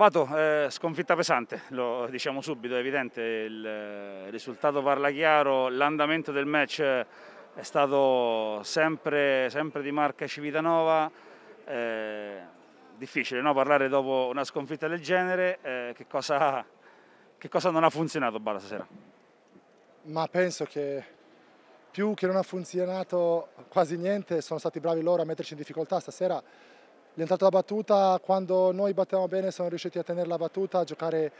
Vado, eh, sconfitta pesante, lo diciamo subito, è evidente, il eh, risultato parla chiaro, l'andamento del match eh, è stato sempre, sempre di marca Civitanova, eh, difficile no? parlare dopo una sconfitta del genere, eh, che, cosa, che, cosa, non ha funzionato Bala stasera? Ma penso che più che non ha funzionato quasi niente, sono stati bravi loro a metterci in difficoltà stasera, L'entrata alla battuta, quando noi battevamo bene siamo riusciti a tenere la battuta, a giocare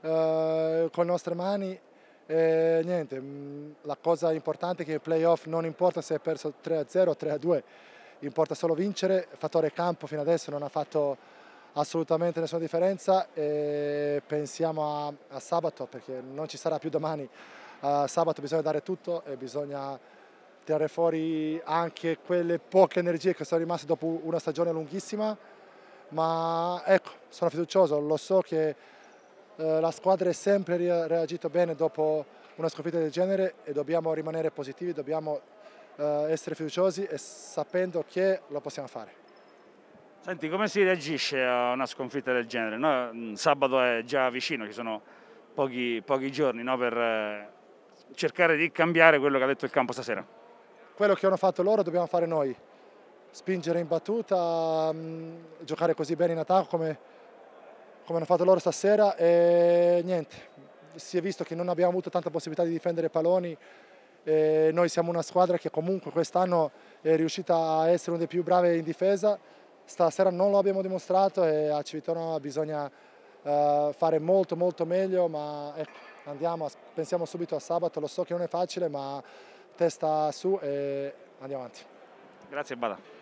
eh, con le nostre mani. E, niente, mm, la cosa importante è che i playoff non importa se hai perso 3-0 o 3-2, importa solo vincere. Fattore campo fino adesso non ha fatto assolutamente nessuna differenza e pensiamo a, a sabato perché non ci sarà più domani. Uh, sabato bisogna dare tutto e bisogna tirare fuori anche quelle poche energie che sono rimaste dopo una stagione lunghissima, ma ecco, sono fiducioso, lo so che eh, la squadra è sempre reagito bene dopo una sconfitta del genere e dobbiamo rimanere positivi, dobbiamo eh, essere fiduciosi e sapendo che lo possiamo fare. Senti, come si reagisce a una sconfitta del genere? No, mm, sabato è già vicino, ci sono pochi, pochi giorni no, per eh, cercare di cambiare quello che ha detto il campo stasera quello che hanno fatto loro dobbiamo fare noi, spingere in battuta, mm, giocare così bene in attacco come, come hanno fatto loro stasera e niente, si è visto che non abbiamo avuto tanta possibilità di difendere palloni, e noi siamo una squadra che comunque quest'anno è riuscita a essere una delle più brave in difesa, stasera non lo abbiamo dimostrato e a Civitano bisogna uh, fare molto molto meglio, ma ecco, andiamo, pensiamo subito a sabato, lo so che non è facile ma testa su e andiamo avanti. Grazie Bada.